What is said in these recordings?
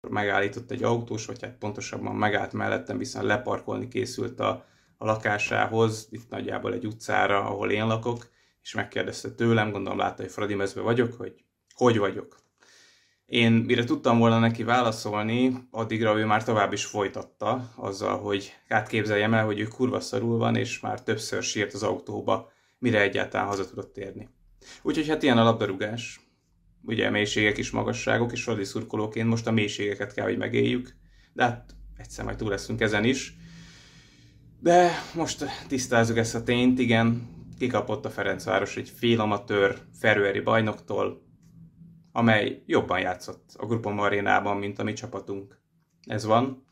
megállított egy autós, vagy hát pontosabban megállt mellettem, viszont leparkolni készült a, a lakásához, itt nagyjából egy utcára, ahol én lakok, és megkérdezte tőlem, gondolom látta, hogy Fradi mezbe vagyok, hogy hogy vagyok. Én mire tudtam volna neki válaszolni, addigra ő már tovább is folytatta azzal, hogy hát képzeljem el, hogy ő kurva szarul van, és már többször sírt az autóba, mire egyáltalán haza tudott térni. Úgyhogy hát ilyen a labdarúgás, ugye mélységek is magasságok, és radi szurkolóként most a mélységeket kell, hogy megéljük, de hát egyszer majd túl leszünk ezen is. De most tisztázzuk ezt a tényt, igen, kikapott a Ferencváros egy félamatőr ferőeri bajnoktól, amely jobban játszott a Grupa Marénában, mint a mi csapatunk. Ez van.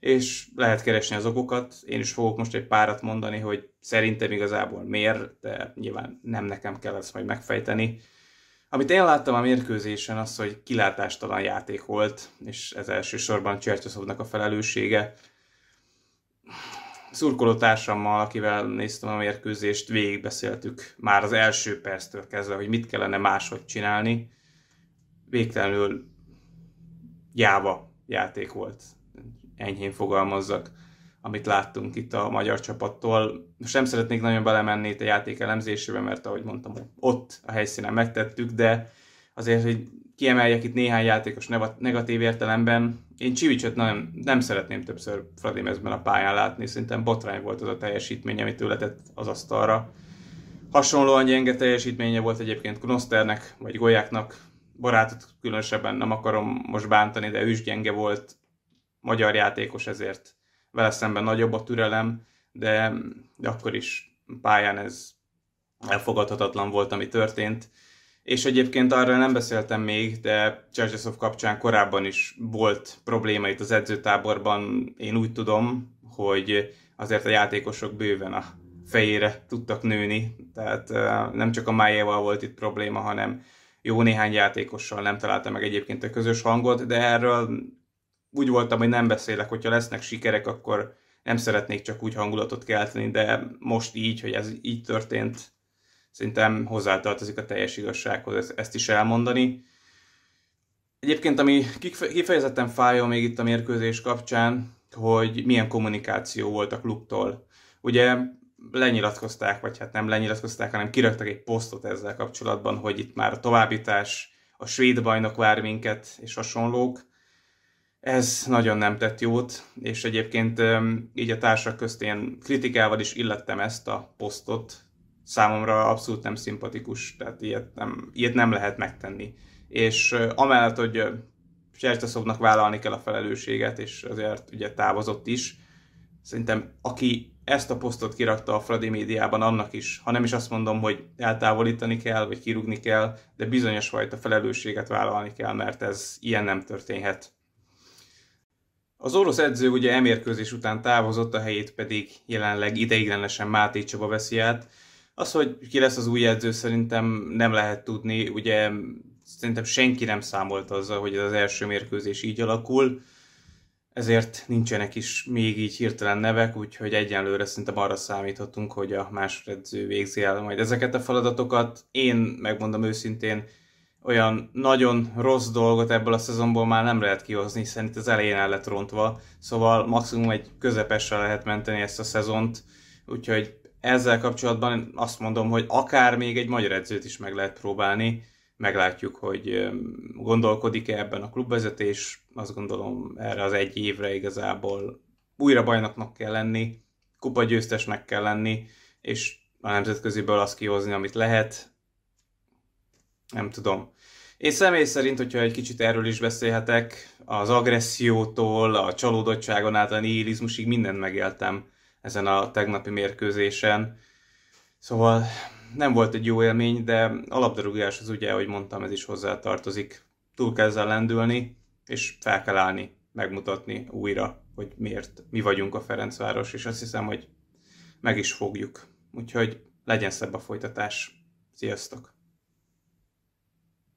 És lehet keresni az okokat, én is fogok most egy párat mondani, hogy szerintem igazából miért, de nyilván nem nekem kell ezt majd megfejteni. Amit én láttam a mérkőzésen, az, hogy kilátástalan játék volt, és ez elsősorban Csertyoszovnak a felelőssége. társammal, akivel néztem a mérkőzést, végigbeszéltük már az első perctől kezdve, hogy mit kellene máshogy csinálni. Végtelenül jáva játék volt, enyhén fogalmazzak amit láttunk itt a magyar csapattól. Most nem szeretnék nagyon belemenni itt a játék elemzésébe, mert ahogy mondtam, ott a helyszínen megtettük, de azért, hogy kiemeljek itt néhány játékos negatív értelemben, én Csivicsöt nem, nem szeretném többször Fradimezben a pályán látni, szerintem botrány volt az a teljesítmény, amit ő letett az asztalra. Hasonlóan gyenge teljesítménye volt egyébként Knosternek, vagy Golyáknak, barátot különösebben nem akarom most bántani, de ő is gyenge volt, magyar játékos ezért vele szemben nagyobb a türelem, de, de akkor is pályán ez elfogadhatatlan volt, ami történt. És egyébként arra nem beszéltem még, de Csercseszov kapcsán korábban is volt probléma itt az edzőtáborban. Én úgy tudom, hogy azért a játékosok bőven a fejére tudtak nőni, tehát nem csak a májéval volt itt probléma, hanem jó néhány játékossal nem találta meg egyébként a közös hangot, de erről úgy voltam, hogy nem beszélek, hogyha lesznek sikerek, akkor nem szeretnék csak úgy hangulatot kelteni, de most így, hogy ez így történt, szerintem hozzátartozik a teljes igazsághoz ezt is elmondani. Egyébként, ami kifejezetten fájó még itt a mérkőzés kapcsán, hogy milyen kommunikáció volt a klubtól. Ugye lenyilatkozták, vagy hát nem lenyilatkozták, hanem kiraktak egy posztot ezzel kapcsolatban, hogy itt már a továbbítás, a svéd bajnok vár minket, és hasonlók. Ez nagyon nem tett jót, és egyébként így a társak közt én kritikával is illettem ezt a posztot. Számomra abszolút nem szimpatikus, tehát ilyet nem, ilyet nem lehet megtenni. És amellett, hogy Sertaszobnak vállalni kell a felelősséget, és azért ugye távozott is, szerintem aki ezt a posztot kirakta a Fradi médiában annak is, ha nem is azt mondom, hogy eltávolítani kell, vagy kirúgni kell, de bizonyos fajta felelősséget vállalni kell, mert ez ilyen nem történhet. Az orosz edző ugye emérkőzés után távozott, a helyét pedig jelenleg ideiglenesen Máté Csaba veszi át. Az, hogy ki lesz az új edző, szerintem nem lehet tudni. Ugye szerintem senki nem számolt azzal, hogy ez az első mérkőzés így alakul, ezért nincsenek is még így hirtelen nevek, úgyhogy egyenlőre szerintem arra számíthatunk, hogy a másodedző végzi el majd ezeket a feladatokat. Én megmondom őszintén, olyan nagyon rossz dolgot ebből a szezonból már nem lehet kihozni, hiszen itt az elején el lett rontva, szóval maximum egy közepesre lehet menteni ezt a szezont, úgyhogy ezzel kapcsolatban azt mondom, hogy akár még egy magyar edzőt is meg lehet próbálni, meglátjuk, hogy gondolkodik-e ebben a klubvezetés, azt gondolom erre az egy évre igazából újra bajnoknak kell lenni, kupa győztesnek kell lenni, és a nemzetköziből azt kihozni, amit lehet, nem tudom. Én személy szerint, hogyha egy kicsit erről is beszélhetek, az agressziótól, a csalódottságon át a nihilizmusig mindent megéltem ezen a tegnapi mérkőzésen. Szóval nem volt egy jó élmény, de a labdarúgás az ugye, ahogy mondtam, ez is hozzá tartozik. Túl kell ezzel lendülni, és fel kell állni, megmutatni újra, hogy miért mi vagyunk a Ferencváros, és azt hiszem, hogy meg is fogjuk. Úgyhogy legyen szebb a folytatás. Sziasztok!